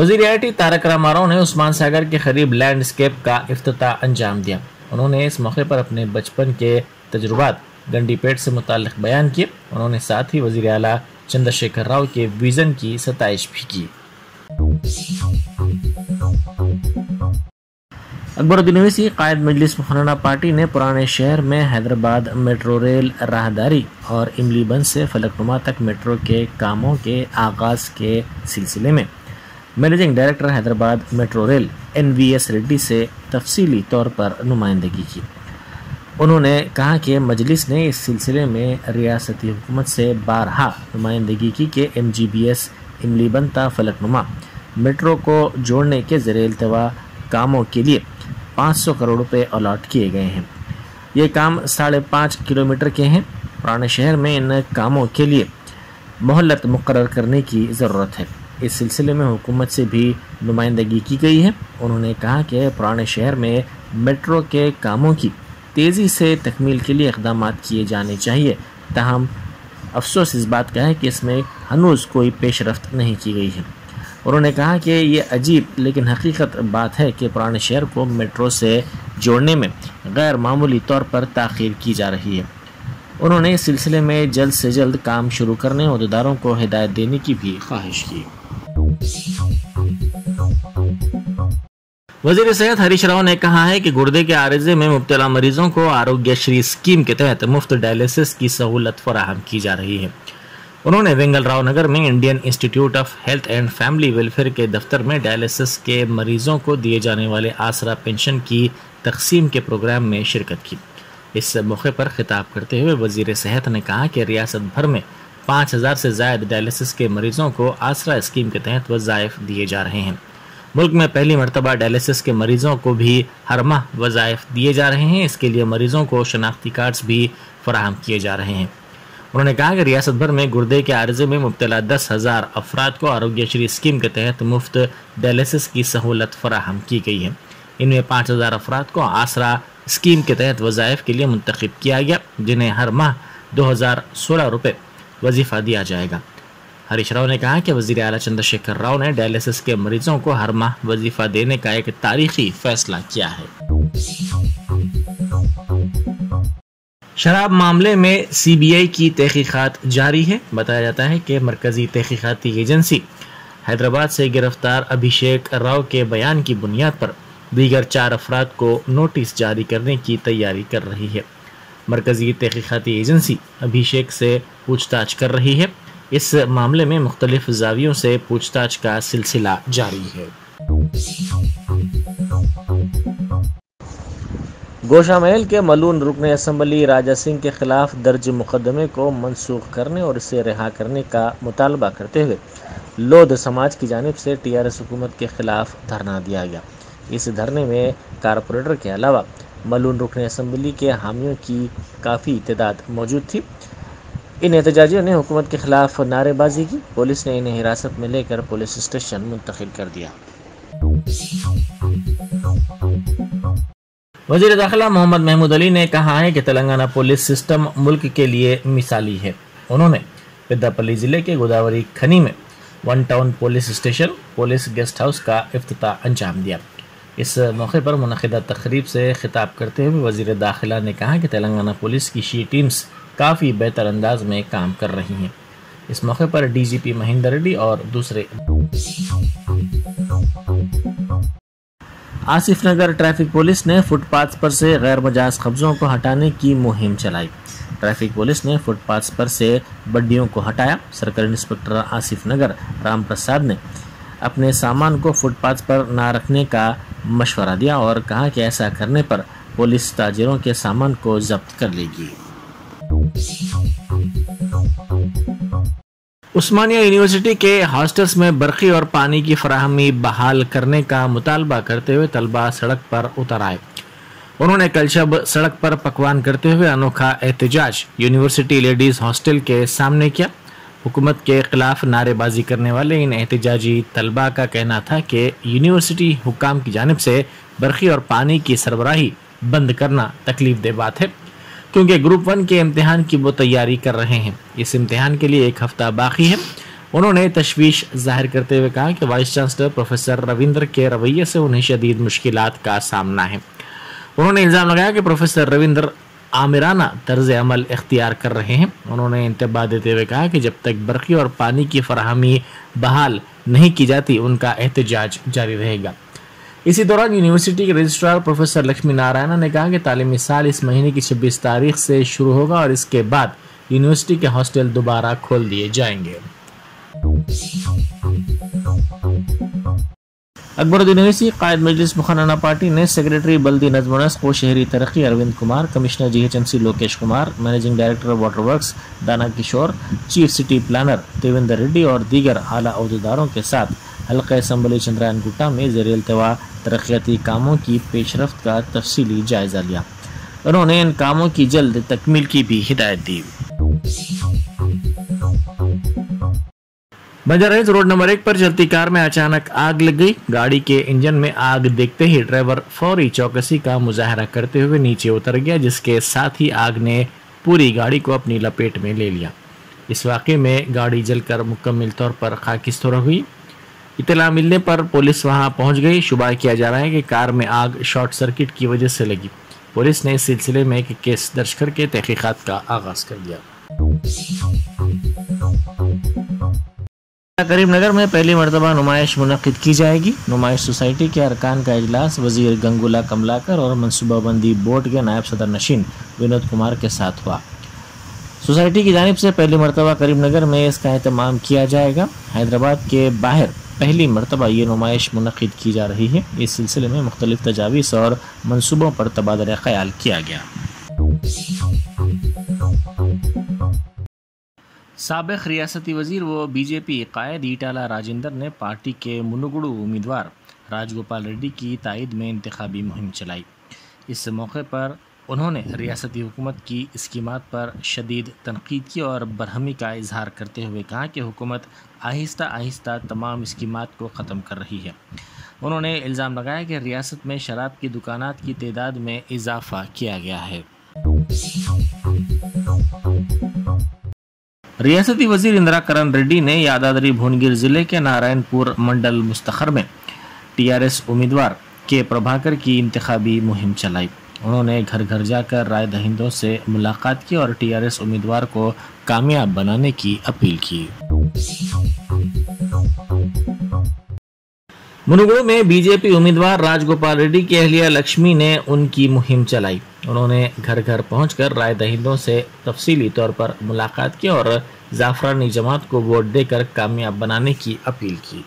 T Tarak Rama Rao ने उस्मान सागर के करीब लैंडस्केप का अफ्ताह अंजाम दिया उन्होंने इस मौके पर अपने बचपन के तजुर्बात गंडीपेट से मुतल बयान किए उन्होंने साथ ही वजी अला चंद्रशेखर राव के विज़न की सतश भी की अकबरुद्दीन ओवैसी कायद मजलिस मुखराना पार्टी ने पुराने शहर में हैदराबाद मेट्रो रेल राहदारी और इमलीबंद से फलकनुमा तक मेट्रो के कामों के आगाज़ के सिलसिले में managing director Hyderabad metro rail N V S Reddy से तफसीली तौर पर नुमाइंदगी की उन्होंने कहा कि मजलिस ने इस सिलसिले में रियासती हुकूमत से बारहा नुमाइंदगी की कि एम जी बी एस इमली बनता फलकनुमा मेट्रो को जोड़ने के ज़र अल्तवा कामों के लिए 500 करोड़ रुपए अलाट किए गए हैं ये काम साढ़े पाँच किलोमीटर के हैं पुराने शहर में इन कामों के लिए मोहलत मुकर करने की ज़रूरत है इस सिलसिले में हुकूमत से भी नुमाइंदगी की गई है उन्होंने कहा कि पुराने शहर में मेट्रो के कामों की तेज़ी से तकमील के लिए इकदाम किए जाने चाहिए तहम अफसोस इस बात का है कि इसमें हनूज कोई रफ्त नहीं की गई है उन्होंने कहा कि ये अजीब लेकिन हकीकत बात है कि पुराने शहर को मेट्रो से जोड़ने में गैर मामूली तौर पर तखिर की जा रही है उन्होंने इस सिलसिले में जल्द से जल्द काम शुरू करने अहदेदारों को हिदायत देने की भी ख्वाहिश की वजीर सेहत हरीश राव ने कहा है कि गुर्दे के आरजे में मुबतला मरीजों को आरोग्य श्री स्कीम के तहत मुफ्त डायलिसिस की सहूलत फराहम की जा रही है उन्होंने वेंगल राव नगर में Indian Institute of Health and Family Welfare के दफ्तर में डायलिसिस के मरीजों को दिए जाने वाले आसरा पेंशन की तकसीम के प्रोग्राम में शिरकत की इस मौके पर खिताब करते हुए वजीर सेहत ने कहा कि रियासत भर में पाँच हज़ार से ज्यादा डायलिसिस के मरीजों को आसरा स्कीम के तहत वज़ायफ दिए जा रहे हैं मुल्क में पहली मरतबा डायलिसिस के मरीजों को भी हर माह वज़ायफ दिए जा रहे हैं इसके लिए मरीजों को शनाख्ती कार्ड्स भी फराहम किए जा रहे हैं उन्होंने कहा कि रियासत भर में गुर्दे के आर्जे में मुबतला दस हज़ार अफराद को आरोग्यश्री स्कीम के तहत मुफ्त डायलिसिस की सहूलत फराहम की गई है इनमें पाँच हज़ार अफराद को आसरा स्कीम के तहत वजायफ के लिए मंतखब किया गया जिन्हें हर माह दो हज़ार सोलह रुपये वजीफ़ा दिया जाएगा हरीश राव ने कहा कि वजी अला चंद्रशेखर राव ने डायलिसिस के मरीजों को हर माह वजीफा देने का एक तारीखी फैसला किया है शराब मामले में सीबीआई की तहकीकत जारी है बताया जाता है कि मरकज़ी तहकीकती एजेंसी हैदराबाद से गिरफ्तार अभिषेक राव के बयान की बुनियाद पर दीगर चार अफराद को नोटिस जारी करने की तैयारी कर रही है मरकज़ी तहकीकती एजेंसी अभिषेक से पूछताछ कर रही है इस मामले में मुख्तलिफ जावियों से पूछताछ का सिलसिला जारी है गोशा महल के मलून रुकन असम्बली राजा सिंह के खिलाफ दर्ज मुकदमे को मनसूख करने और इसे रिहा करने का मुतालबा करते हुए लोध समाज की जानब से टी आर एस हुकूमत के खिलाफ धरना दिया गया इस धरने में कारपोरेटर के अलावा मलून रुकन असम्बली के हामियों की काफ़ी तदाद मौजूद थी इन एहतजाजियों ने हुकूमत के खिलाफ नारेबाजी की पुलिस ने इन्हें हिरासत में लेकर पुलिस स्टेशन मुंतकिल कर दिया वजीर दाखिला मोहम्मद महमूद अली ने कहा है कि तेलंगाना पुलिस सिस्टम मुल्क के लिए मिसाली है उन्होंने पेद्दापल्ली ज़िले के गोदावरी खनी में one town police station police guest house का अफ्ताह अंजाम दिया इस मौके पर मनदा तकरीब से खिताब करते हुए वजीर दाखिला ने कहा कि तेलंगाना पुलिस की शी टीम्स काफ़ी बेहतर अंदाज में काम कर रही हैं इस मौके पर डीजीपी महेंद्र रेड्डी और दूसरे आसिफ नगर ट्रैफिक पुलिस ने फुटपाथ पर से गैर मजाज कब्ज़ों को हटाने की मुहिम चलाई ट्रैफिक पुलिस ने फुटपाथ पर से बड्डियों को हटाया सरकारी इंस्पेक्टर आसिफ नगर राम प्रसाद ने अपने सामान को फुटपाथ पर ना रखने का मशवरा दिया और कहा कि ऐसा करने पर पुलिस ताजिरों के सामान को जब्त कर लेगी उस्मानिया यूनिवर्सिटी के हॉस्टल्स में बर्फ़ी और पानी की फराहमी बहाल करने का मुतालबा करते हुए तलबा सड़क पर उतर आए उन्होंने कल शब सड़क पर पकवान करते हुए अनोखा एहतजाज यूनिवर्सिटी लेडीज़ हॉस्टल के सामने किया हुकूमत के ख़िलाफ़ नारेबाजी करने वाले इन एहतजाजी तलबा का कहना था कि यूनिवर्सिटी हुकाम की जानब से बर्फ़ी और पानी की सरबराही बंद करना तकलीफ दे बात है क्योंकि ग्रुप वन के इम्तहान की वो तैयारी कर रहे हैं इस इम्तहान के लिए एक हफ़्ता बाकी है उन्होंने तशवीश जाहिर करते हुए कहा कि वाइस चांसलर प्रोफेसर रविंद्र के रवैये से उन्हें शदीद मुश्किल का सामना है उन्होंने इल्ज़ाम लगाया कि प्रोफेसर रविंद्र आमिराना तर्ज अमल इख्तियार कर रहे हैं उन्होंने इंतबा देते हुए कहा कि जब तक बरक़ी और पानी की फरहमी बहाल नहीं की जाती उनका एहतजाज जारी रहेगा इसी दौरान यूनिवर्सिटी के रजिस्ट्रार प्रोफेसर लक्ष्मी नारायण ने कहा कि तालीमी साल इस महीने की छब्बीस तारीख से शुरू होगा और इसके बाद यूनिवर्सिटी के हॉस्टल दोबारा खोल दिए जाएंगे अकबरुद्दीन अवैसी कायद मजलिस मुखाना पार्टी ने सेक्रेटरी बल्दी नजमनस को शहरी तरक्की Arvind Kumar commissioner G H M C Lokesh Kumar managing director water works Dana Kishore chief city planner Devendra Reddy और दीगर आला अहदेदारों के साथ हल्का असम्बली चंद्रायन गुट्टा में जेर अल्तवा तरक्याती कामों की पेशरफ का तफसीली जायजा लिया उन्होंने इन कामों की जल्द तकमील की भी हिदायत दी बंजाराइज रोड नंबर एक पर चलती कार में अचानक आग लग गई गाड़ी के इंजन में आग देखते ही ड्राइवर फौरी चौकसी का मुजाहरा करते हुए नीचे उतर गया जिसके साथ ही आग ने पूरी गाड़ी को अपनी लपेट में ले लिया इस वाक़े में गाड़ी जलकर मुकम्मल तौर पर खाकिस्तर हुई इतला मिलने पर पुलिस वहां पहुंच गई शुबा किया जा रहा है कि कार में आग शॉर्ट सर्किट की वजह से लगी पुलिस ने इस सिलसिले में एक केस दर्ज करके तहकीक़ात का आगाज़ कर दिया नगर में पहली मरतबा नुमाइश मनद की जाएगी नुमाइश सोसाइटी के अरकान का अजलास वजीर गंगुला कमलाकर और मनसूबाबंदी बोर्ड के नायब सदर नशीन विनोद कुमार के साथ हुआ सोसाइटी की जानब से पहली मरतबा नगर में इसका अहतमाम किया जाएगा हैदराबाद के बाहर पहली मरतबा ये नुमाइश मनद की जा रही है इस सिलसिले में मुख्तलिफ तजावीज़ और मनसूबों पर तबादला ख्याल किया गया सबक रियासती वजीर व बीजेपी कायद ईटाला राजेंद्र ने पार्टी के मुनगुड़ू उम्मीदवार राजगोपाल रेड्डी की तायद में इंतबी मुहिम चलाई इस मौके पर उन्होंने रियासती हुकूमत की स्कीमत पर शदीद तनकीद की और बरहमी का इजहार करते हुए कहा कि हुकूमत आहिस्ता आहिस्ता तमाम स्कीमत को ख़त्म कर रही है उन्होंने इल्ज़ाम लगाया कि रियासत में शराब की दुकान की तदाद में इजाफा किया गया है रियासती वजीर इंदिरा करण रेड्डी ने यादादरी भुवनगिर जिले के नारायणपुर मंडल मुस्तखर में टीआरएस उम्मीदवार के प्रभाकर की इंतबी मुहिम चलाई उन्होंने घर घर जाकर राय दहिंदों से मुलाकात की और टीआरएस उम्मीदवार को कामयाब बनाने की अपील की मुनगुड़ में बीजेपी उम्मीदवार राजगोपाल रेड्डी की अहलिया लक्ष्मी ने उनकी मुहिम चलाई उन्होंने घर घर पहुंचकर राय दहिंदों से तफसीली तौर पर मुलाकात की और जाफरानी जमात को वोट देकर कामयाब बनाने की अपील की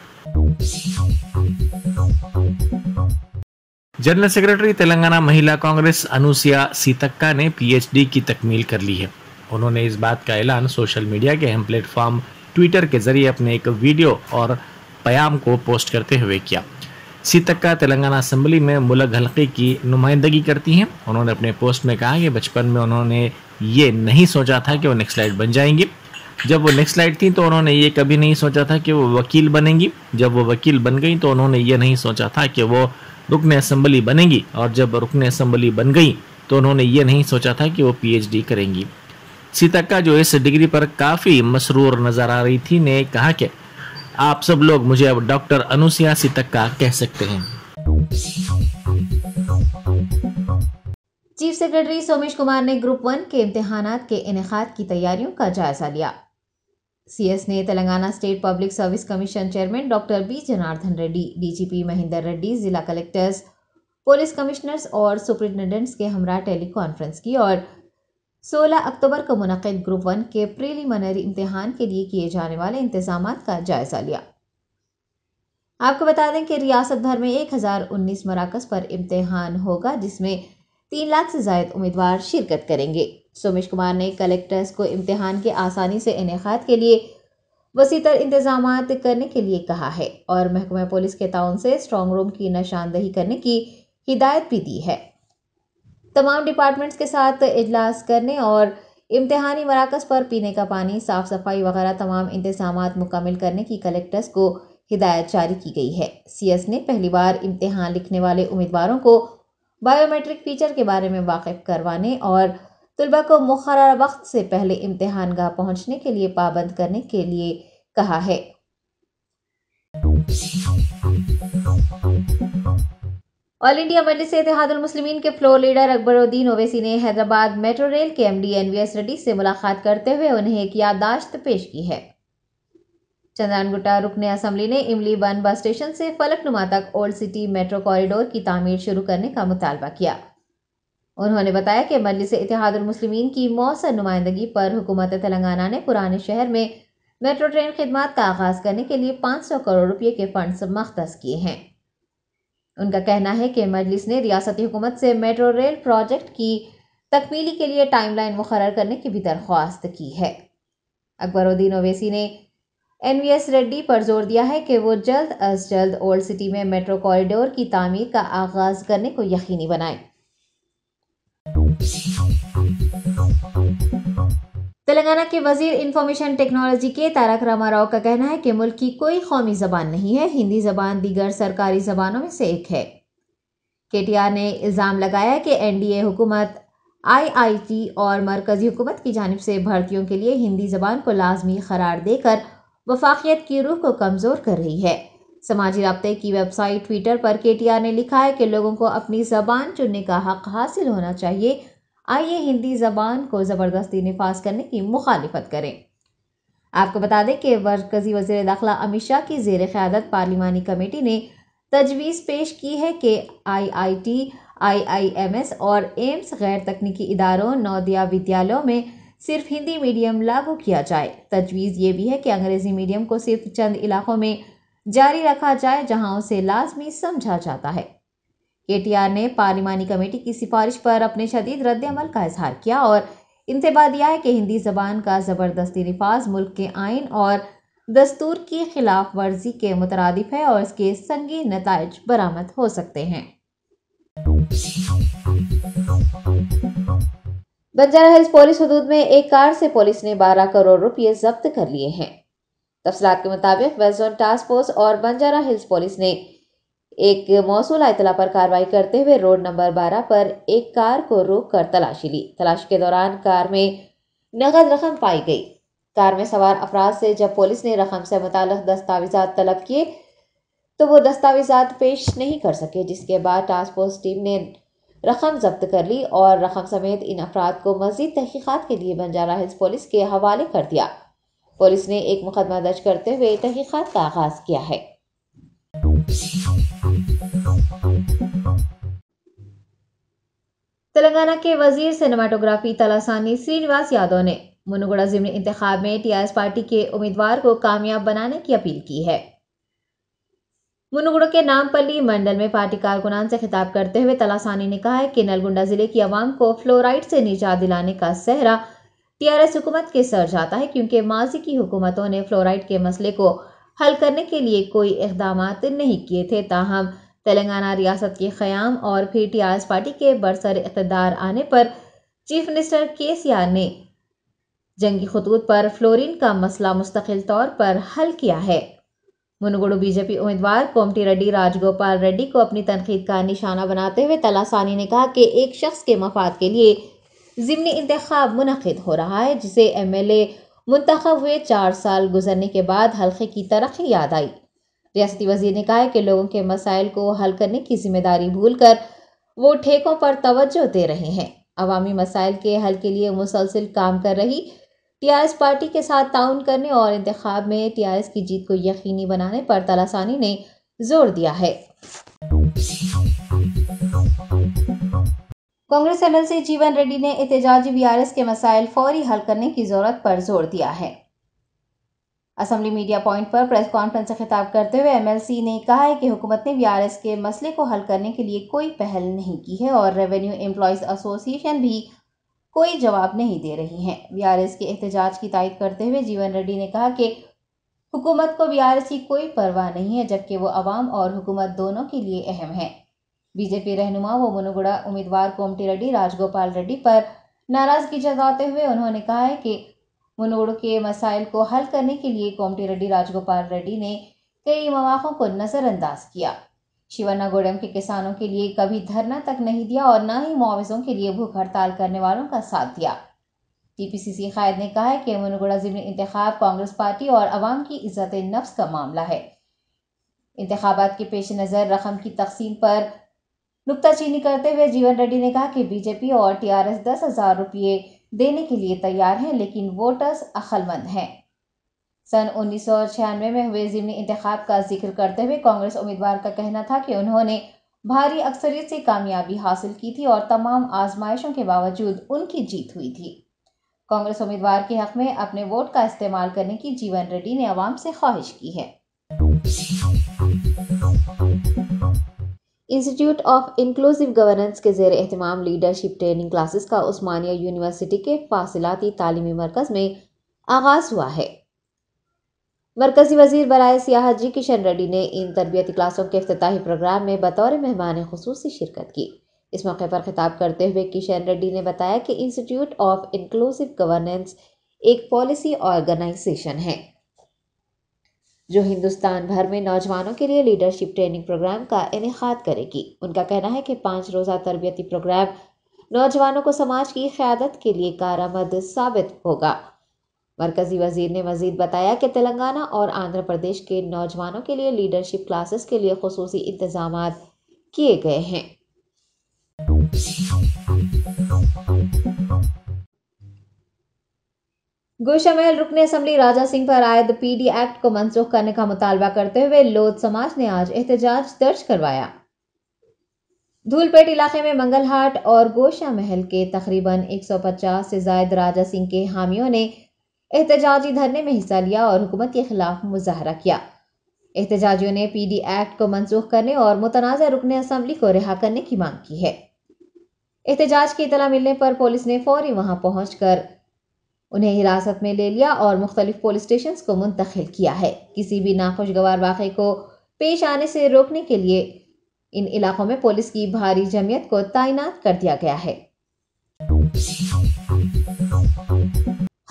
जनरल सेक्रेटरी तेलंगाना महिला कांग्रेस अनुसिया सीतक्का ने पीएचडी की तकमील कर ली है उन्होंने इस बात का ऐलान सोशल मीडिया के अहम प्लेटफॉर्म ट्विटर के जरिए अपने एक वीडियो और प्याम को पोस्ट करते हुए किया सीतक्का तेलंगाना असम्बली में मुलक हल्के की नुमाइंदगी करती हैं उन्होंने अपने पोस्ट में कहा कि बचपन में उन्होंने ये नहीं सोचा था कि वो नेक्स्ट लाइट बन जाएंगी जब वो नेक्स्ट लाइट थी तो उन्होंने ये कभी नहीं सोचा था कि वो वकील बनेंगी जब वो वकील बन गई तो उन्होंने ये नहीं सोचा था कि वो रुकन असम्बली बनेंगी और जब रुकन असम्बली बन गई तो उन्होंने ये नहीं सोचा था कि वो पीएचडी करेंगी सीतक्का जो इस डिग्री पर काफ़ी मसरूर नज़र आ रही थी ने कहा कि आप सब लोग मुझे अब डॉक्टर अनुसुईया सितक्का कह सकते हैं चीफ सेक्रेटरी सोमेश कुमार ने ग्रुप वन के इम्तहान के इनका की तैयारियों का जायजा लिया सीएस ने Telangana state public service commission chairman doctor B Janardhan Reddy DGP Mahendra Reddy जिला कलेक्टर्स पुलिस कमिश्नर्स और सुपरिटेंडेंट्स के हमरा टेली कॉन्फ्रेंस की और 16 अक्टूबर को मुनद ग्रुप वन के प्रिलिमिनरी इम्तहान के लिए किए जाने वाले इंतजाम का जायज़ा लिया आपको बता दें कि रियासत भर में एक हज़ार उन्नीस मराकज़ पर इम्तहान होगा जिसमें तीन लाख से जायद उम्मीदवार शिरकत करेंगे सोमेश कुमार ने कलेक्टर्स को इम्तहान के आसानी से इनका के लिए वसी तर इंतजाम करने के लिए कहा है और महकमा पुलिस के ताउन से स्ट्रॉन्ग रूम की निशानदही करने की हिदायत भी दी है तमाम डिपार्टमेंट्स के साथ इजलास करने और इम्तहानी मराकज़ पर पीने का पानी साफ़ सफाई वगैरह तमाम इंतजाम मुकमल करने की कलेक्टर्स को हिदायत जारी की गई है सीएस ने पहली बार इम्तहान लिखने वाले उम्मीदवारों को बायोमेट्रिक फीचर के बारे में वाकफ़ करवाने और तलबा को मुखर वक्त से पहले इम्तहान गाह पहुँचने के लिए पाबंद करने के लिए कहा है ऑल इंडिया मजलिस मुस्लिमीन के फ्लोर लीडर अकबरुद्दीन ओवैसी ने हैदराबाद मेट्रो रेल के एमडी एनवीएस रेड्डी से मुलाकात करते हुए उन्हें एक याददाश्त पेश की है चंद्रानगुट्टा रुकने असम्बली ने इमली बन बस स्टेशन से फलकनुमा तक ओल्ड सिटी मेट्रो कॉरिडोर की तामीर शुरू करने का मुतालबा किया उन्होंने बताया कि मजलिस मुस्लिमीन की मौसर नुमाइंदगी पर हुकूमत तेलंगाना ने पुराने शहर में मेट्रो ट्रेन खदमात का आगाज़ करने के लिए 500 करोड़ रुपये के फंड्स मख्त किए हैं उनका कहना है कि मजलिस ने रियासती हुकूमत से मेट्रो रेल प्रोजेक्ट की तकमीली के लिए टाइमलाइन मुकर करने की भी दरख्वास्त की है अकबरुद्दीन ओवैसी ने एन वी एस रेड्डी पर जोर दिया है कि वो जल्द अज जल्द ओल्ड सिटी में मेट्रो कॉरिडोर की तामीर का आगाज करने को यकीनी बनाए तेलंगाना के वजीर इंफॉर्मेशन टेक्नोलॉजी के तारक रामा राव का कहना है कि मुल्क की कोई कौमी जबान नहीं है हिंदी जबान दीगर सरकारी जबानों में से एक है आर ने इल्ज़ाम लगाया कि एन एनडीए हुकूमत टी और मरकजी हुकूमत की जानब से भर्तियों के लिए हिंदी जबान को लाजमी करार देकर वफाकियत की रूह को कमज़ोर कर रही है समाजी रबते की वेबसाइट ट्विटर पर के टी आर ने लिखा है कि लोगों को अपनी जबान चुनने का हक हासिल होना चाहिए आइए हिंदी ज़बान को ज़बरदस्ती नफाज करने की मुखालफत करें आपको बता दें कि मरकज़ी वजीर दाखिला अमित शाह की जेर क़्यादत पार्लिमानी कमेटी ने तजवीज़ पेश की है कि I I T I I M S और एम्स गैर तकनीकी इदारों नौदिया विद्यालयों में सिर्फ हिंदी मीडियम लागू किया जाए तजवीज़ ये भी है कि अंग्रेज़ी मीडियम को सिर्फ चंद इलाकों में जारी रखा जाए जहाँ उसे लाजमी समझा जाता है केटीआर ने पार्लिमानी कमेटी की सिफारिश पर अपने शदीद रद्द अमल का इजहार किया और इंतबा दिया है कि हिंदी जबान का ज़बरदस्ती नफाज मुल्क के आइन और दस्तूर की खिलाफ वर्जी के मुतरद है और इसके संगीन नतज बरामद हो सकते हैं बंजारा हिल्स पुलिस हदूद में एक कार से पुलिस ने 12 करोड़ रुपए जब्त कर लिए हैं तफसलात के मुताबिक वेजोन टास्क फोर्स और बंजारा हिल्स पुलिस ने एक मौसूल आयतला पर कार्रवाई करते हुए रोड नंबर 12 पर एक कार को रोककर तलाशी ली तलाश के दौरान कार में नकद रकम पाई गई कार में सवार अफराद से जब पुलिस ने रकम से मुतल दस्तावेजा तलब किए तो वो दस्तावेजा पेश नहीं कर सके जिसके बाद टास्क फोर्स टीम ने रकम जब्त कर ली और रकम समेत इन अफराद को मजीद तहकीक़ात के लिए बंजारा हिल्स पुलिस के हवाले कर दिया पुलिस ने एक मुकदमा दर्ज करते हुए तहकीक़ात का आगाज़ किया है तेलंगाना के वजीर सिनेमाटोग्राफी तलासानी श्रीनिवास यादव ने मुनुगुड़ा जिमनी इंतखाब में टीआरएस पार्टी के उम्मीदवार को कामयाब बनाने की अपील की है मुनुगुड़ा के नामपल्ली मंडल में पार्टी कारकुनान से खिताब करते हुए तलासानी ने कहा है कि नलगुंडा जिले की आवाम को फ्लोराइड से निजात दिलाने का सहरा टीआरएस हुकूमत के सर जाता है क्योंकि माजी की हुकूमतों ने फ्लोराइड के मसले को हल करने के लिए कोई इकदाम नहीं किए थे ताहम तेलंगाना रियासत के क़्याम और फिर टी पार्टी के बरसर इकतदार आने पर चीफ मिनिस्टर के सी आर ने जंगी खतूत पर फ्लोरिन का मसला मुस्तकिल तौर पर हल किया है मुनगुड़ू बीजेपी उम्मीदवार कोमटी रेड्डी राजगोपाल रेड्डी को अपनी तनकीद का निशाना बनाते हुए तलासानी ने कहा कि एक शख्स के मफाद के लिए ज़िमनी इंतखब मनद हो रहा है जिसे एम एल ए मुंतब हुए चार साल गुजरने के बाद हल्के की तरक्की याद आई रियाती वजीर ने कहा कि लोगों के मसाइल को हल करने की जिम्मेदारी भूल कर वो ठेकों पर तोज्जो दे रहे हैं अवामी मसाइल के हल के लिए मुसलसिल काम कर रही टी आर एस पार्टी के साथ ताउन करने और इंतखब में टी आर एस की जीत को यकीनी बनाने पर तलासानी ने जोर दिया है कांग्रेस एम एल सी जीवन रेड्डी ने एहतजाजी एस के मसाइल फौरी हल करने की जरूरत पर जोर दिया है असम्बली मीडिया पॉइंट पर प्रेस कॉन्फ्रेंस से खिताब करते हुए एमएलसी ने कहा है कि हुकूमत ने वी के मसले को हल करने के लिए कोई पहल नहीं की है और रेवेन्यू एम्प्लॉयज़ एसोसिएशन भी कोई जवाब नहीं दे रही हैं वी के एहतजाज की तायद करते हुए जीवन रेड्डी ने कहा कि हुकूमत को वी की कोई परवाह नहीं है जबकि वो आवाम और हुकूमत दोनों के लिए अहम है बीजेपी रहनुमा व मुनुगुड़ा उम्मीदवार कोमटी रेड्डी राजगोपाल रेड्डी पर नाराजगी जताते हुए उन्होंने कहा है कि मुनोड़ के मसाइल को हल करने के लिए कोमटी रेड्डी राजगोपाल रेड्डी ने कई मौाक़ों को नज़रअंदाज किया शिवानागोडम के किसानों के लिए कभी धरना तक नहीं दिया और न ही मुआवजों के लिए भूख हड़ताल करने वालों का साथ दिया टीपीसीसी कायद ने कहा है कि मुनगोड़ा जिमनी इंतखब कांग्रेस पार्टी और आवाम की इज्जत नफ्स का मामला है इंतबात के पेश नज़र रकम की तकसीम पर नुकताचीनी करते हुए जीवन रेड्डी ने कहा कि बीजेपी और टीआरएस दस हज़ार रुपये देने के लिए तैयार हैं लेकिन वोटर्स अखलमंद हैं सन उन्नीस में हुए जिमनी इंतखाब का जिक्र करते हुए कांग्रेस उम्मीदवार का कहना था कि उन्होंने भारी अक्सरियत से कामयाबी हासिल की थी और तमाम आजमाइशों के बावजूद उनकी जीत हुई थी कांग्रेस उम्मीदवार के हक में अपने वोट का इस्तेमाल करने की जीवन रेड्डी ने आवाम से ख्वाहिश की है इंस्टीट्यूट ऑफ इंक्लूसिव गवर्नेंस के जेर अहतमाम लीडरशिप ट्रेनिंग क्लासेस का उस्मानिया यूनिवर्सिटी के फासिलती तालीमी मरकज़ में आगाज़ हुआ है मरकजी वजीर बरए सियाहत जी किशन रेड्डी ने इन तरबियती क्लासों के अफ्ताही प्रोग्राम में बतौर मेहमान खसूस शिरकत की इस मौके पर खिताब करते हुए किशन रेड्डी ने बताया कि इंस्टीट्यूट ऑफ इंक्लूसिव गवर्नेंस एक पॉलिसी ऑर्गेनाइजेशन है जो हिंदुस्तान भर में नौजवानों के लिए लीडरशिप ट्रेनिंग प्रोग्राम का इनका करेगी उनका कहना है कि पाँच रोज़ा तरबियती प्रोग्राम नौजवानों को समाज की क्यादत के लिए कारामद साबित होगा मरकजी वजीर ने मजीद बताया कि तेलंगाना और आंध्र प्रदेश के नौजवानों के लिए लीडरशिप क्लासेस के लिए खसूस इंतजाम किए गए हैं गोशा महल रुकने असम्बली राजा सिंह पर आयद पीडी एक्ट को मनसूख करने का मुतालबा करते हुए लोध समाज ने आज एहतजाज दर्ज करवाया धूलपेट इलाके में मंगलहाट और गोशा महल के तकरीबन 150 से जायद राजा सिंह के हामियों ने एहतजाजी धरने में हिस्सा लिया और हुकूमत के खिलाफ मुजाहरा किया एहतजाजियों ने पीडी एक्ट को मनसूख करने और मुतनाज़ रुकने असम्बली को रिहा करने की मांग की है एहतजाज की इतला मिलने पर पुलिस ने फौरी वहां पहुंचकर उन्हें हिरासत में ले लिया और मुख्तलिफ पुलिस स्टेशन को मुंतकिल किया है किसी भी नाखुशगवार वाक़े को पेश आने से रोकने के लिए इन इलाकों में पुलिस की भारी जमीयत को तैनात कर दिया गया है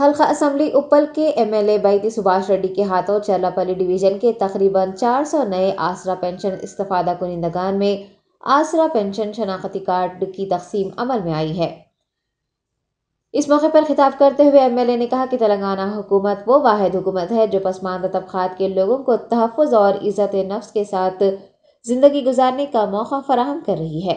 हल्का असम्बली उपल के एमएलए बैती सुभाष रेड्डी के हाथों चरलापली डिवीजन के तकरीबन 400 नए आसरा पेंशन इस्तफादा कुनिंदगान में आसरा पेंशन शनाख्ती कार्ड की तकसीम अमल में आई है इस मौके पर खिताब करते हुए एमएलए ने कहा कि तेलंगाना हुकूमत वो वाद हुकूमत है जो पसमानदा तबकात के लोगों को तहफ़ और इज़्ज़त नफ्स के साथ ज़िंदगी गुजारने का मौका फराहम कर रही है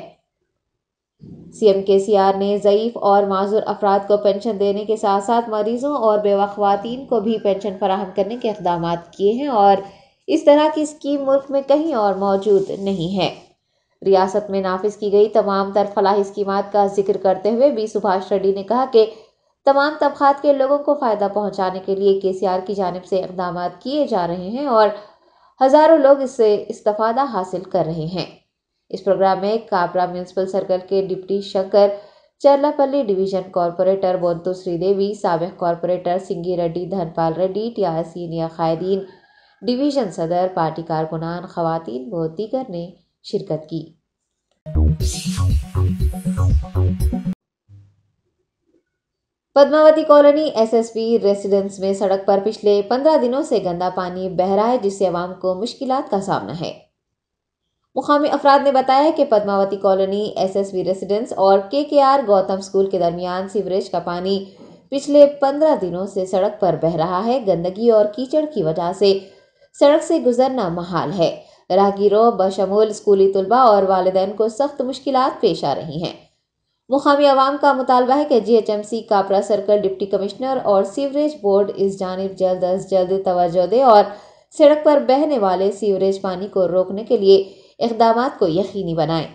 सीएम आर ने ज़यीफ़ और माजूर अफराद को पेंशन देने के साथ साथ मरीजों और बेवा खुवान को भी पेंशन फराहम करने के इकदाम किए हैं और इस तरह की स्कीम मुल्क में कहीं और मौजूद नहीं है रियासत में नाफिज की गई तमाम तर फलाह स्कीमत का जिक्र करते हुए बी सुभाष रेड्डी ने कहा कि तमाम तबकात के लोगों को फ़ायदा पहुंचाने के लिए के सी आर की जानब से इकदाम किए जा रहे हैं और हज़ारों लोग इससे इस्तफादा हासिल कर रहे हैं इस प्रोग्राम में कापरा म्यूनसिपल सर्कल के deputy Shankar Cherlapally division corporator Bontu Sridevi सबक कॉरपोरेटर सिंगी रेड्डी धनपाल रेड्डी आर या कायदीन डिवीजन सदर पार्टी कारकुनान खुवान व दीगर ने शिरकत की पद्मावती कॉलोनी एसएसपी रेसिडेंस में सड़क पर पिछले पंद्रह दिनों से गंदा पानी बह रहा है जिससे आवाम को मुश्किल का सामना है मुकामी अफराद ने बताया है कि पद्मावती कॉलोनी एसएसपी रेसिडेंस और के के आर गौतम स्कूल के दरमियान सीवरेज का पानी पिछले पंद्रह दिनों से सड़क पर बह रहा है गंदगी और कीचड़ की वजह से सड़क से गुजरना महाल है राहगीरों बशमूल स्कूली तलबा और वालदेन को सख्त मुश्किल पेश आ रही हैं मुकामी आवाम का मुतालबा है कि G H M C Kapra circle deputy commissioner और सीवरेज बोर्ड इस जानब जल्द अज जल्द तोज्जो दे और सड़क पर बहने वाले सीवरेज पानी को रोकने के लिए इकदाम को यकीनी बनाएं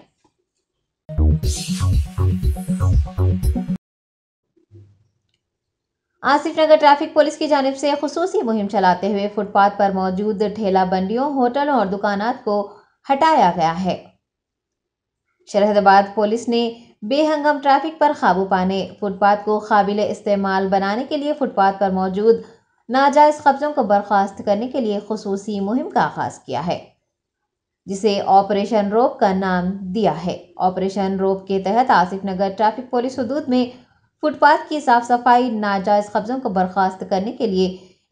आसिफ नगर ट्रैफिक पुलिस की जानब से खसूसी मुहिम चलाते हुए फुटपाथ पर मौजूद ठेला बंडियों होटलों और दुकानात को हटाया गया है शरहदाबाद पुलिस ने बेहंगम ट्रैफिक पर काबू पाने फुटपाथ को काबिल इस्तेमाल बनाने के लिए फुटपाथ पर मौजूद नाजायज कब्जों को बर्खास्त करने के लिए खसूसी मुहिम का आगाज किया है जिसे ऑपरेशन रोप का नाम दिया है ऑपरेशन रोप के तहत आसिफ नगर ट्रैफिक पुलिस हदूद में फुटपाथ की साफ सफाई नाजायज़ कब्ज़ों को बर्खास्त करने के लिए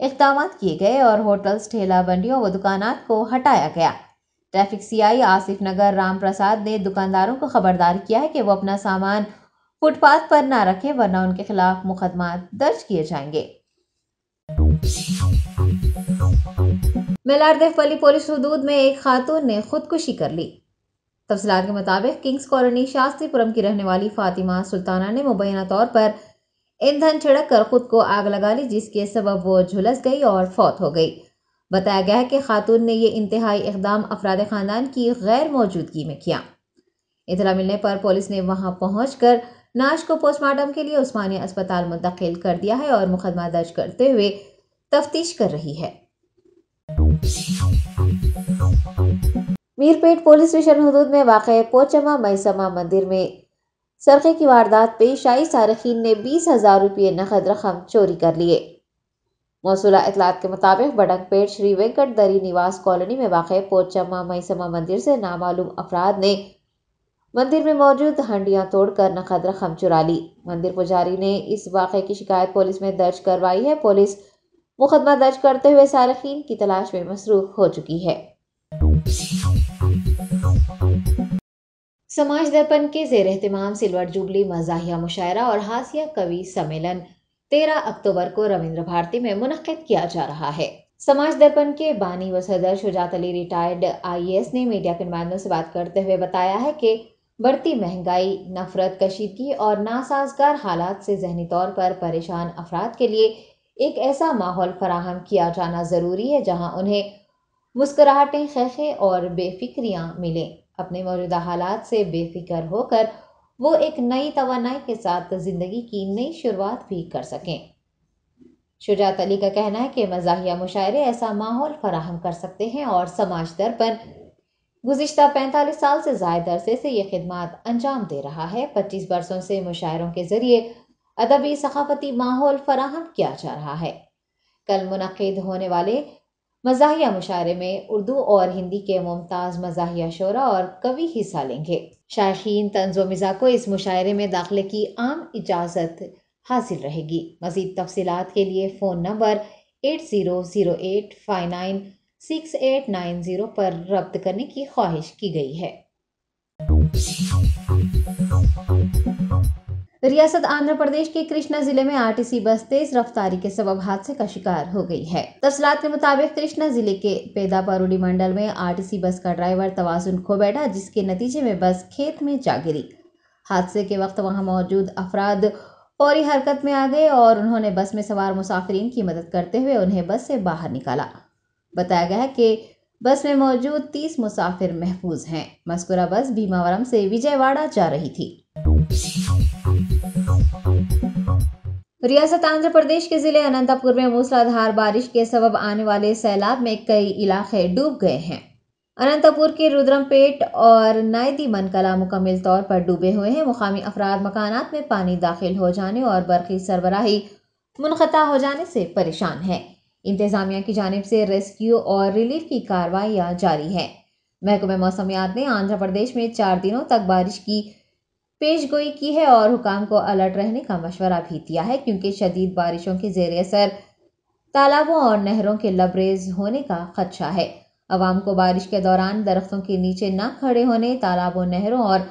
इकदाम किए गए और होटल्स ठेला बंडियों व दुकानात को हटाया गया ट्रैफिक सीआई आसिफ नगर राम प्रसाद ने दुकानदारों को खबरदार किया है कि वो अपना सामान फुटपाथ पर ना रखें वरना उनके खिलाफ मुकदमा दर्ज किए जाएंगे मेलारदेवपली पुलिस हदूद में एक खातून ने खुदकुशी कर ली तफसलत के मुताबिक किंग्स कॉलोनी शास्त्रीपुरम की रहने वाली फातिमा सुल्ताना ने मुबैना तौर पर ईंधन छिड़क कर खुद को आग लगा ली जिसके सबब वो झुलस गई और फौत हो गई बताया गया है कि खातून ने यह इंतहाई इकदाम अफराद खानदान की गैर मौजूदगी में किया इतला मिलने पर पुलिस ने वहां पहुँच कर नाश को पोस्टमार्टम के लिए उस्मानिया अस्पताल मुंतकिल कर दिया है और मुकदमा दर्ज करते हुए तफ्तीश कर रही है मीरपेट पुलिस स्टेशन हदूद में वाक़ पोचमा मैसमा मंदिर में सरक़े की वारदात पेश आई सारखीन ने बीस हज़ार रुपये नकद रकम चोरी कर लिए मौसू इतलात के मुताबिक बडंगपेट श्री वेंकट दरी निवास कॉलोनी में वाक़ पोचमा मैसमा मंदिर से नामालूम अफराद ने मंदिर में मौजूद हंडियां तोड़कर नकद रकम चुरा ली मंदिर पुजारी ने इस वाक़े की शिकायत पुलिस में दर्ज करवाई है पुलिस मुकदमा दर्ज करते हुए सारखीन की तलाश में मसरूफ हो चुकी है समाज दर्पण के जेर अहतमाम सिल्वर जुबली मजाहिया मुशायरा और हासिया कवि सम्मेलन तेरह अक्टूबर को रविंद्र भारती में मुनद किया जा रहा है समाज दर्पण के बानी व सदर शुजात अली रिटायर्ड एस ने मीडिया के नुमाइंदों से बात करते हुए बताया है कि बढ़ती महंगाई नफरत कशीदगी और नासाजगार हालात से जहनी तौर पर परेशान अफराद के लिए एक ऐसा माहौल फराहम किया जाना ज़रूरी है जहां उन्हें मुस्कराहटें खैखें और बेफिक्रियाँ मिलें अपने मौजूदा हालात से बेफिक्र होकर वो एक नई तोानाई के साथ ज़िंदगी की नई शुरुआत भी कर सकें शुजात अली का कहना है कि मजाहिया मुशायरे ऐसा माहौल फराहम कर सकते हैं और समाज दर पर गुज्त पैंतालीस साल से जायद अरसे से ये खदमात अंजाम दे रहा है पच्चीस बरसों से मुशायरों के ज़रिए अदबी सकाफती माहौल फराहम किया जा रहा है कल मुनद होने वाले मजाहिया मुशारे में उर्दू और हिंदी के मुमताज़ मजाहिया शोरा और कवि हिस्सा लेंगे शायक तंज व मिज़ा को इस मुशायरे में दाखिले की आम इजाज़त हासिल रहेगी मज़ीद तफसीत के लिए phone number eight zero zero eight five nine six eight nine zero पर रब्त करने की ख्वाहिश की गई है रियासत आंध्र प्रदेश के कृष्णा जिले में आरटीसी बस तेज रफ्तारी के सबब हादसे का शिकार हो गई है तफसलात के मुताबिक कृष्णा जिले के पेदापारोडी मंडल में आरटीसी बस का ड्राइवर तवासुन खो बैठा जिसके नतीजे में बस खेत में जा गिरी हादसे के वक्त वहां मौजूद अफराद फौरी हरकत में आ गए और उन्होंने बस में सवार मुसाफरीन की मदद करते हुए उन्हें बस से बाहर निकाला बताया गया कि बस में मौजूद तीस मुसाफिर महफूज हैं मस्कुरा बस भीमावरम से विजयवाड़ा जा रही थी रियासत आंध्र प्रदेश के जिले अनंतपुर में मूसलाधार बारिश के सबब आने वाले सैलाब में कई इलाके डूब गए हैं अनंतपुर के रुद्रमपेट और नायदी मनकला मुकम्मल तौर पर डूबे हुए हैं मुकामी अफराद मकानात में पानी दाखिल हो जाने और बरकी सरबराही मुनखता हो जाने से परेशान है इंतजामिया की जानब से रेस्क्यू और रिलीफ की कार्रवाइयाँ जारी है महकमे मौसमियात ने आंध्र प्रदेश में चार दिनों तक बारिश की पेश गोई की है और हुकाम को अलर्ट रहने का मशवरा भी दिया है क्योंकि शदीद बारिशों के जेर असर तालाबों और नहरों के लबरेज होने का खदशा है आवाम को बारिश के दौरान दरख्तों के नीचे ना खड़े होने तालाबों नहरों और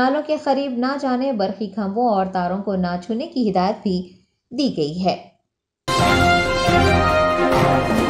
नालों के करीब ना जाने बर्फी खंभों और तारों को ना छूने की हिदायत भी दी गई है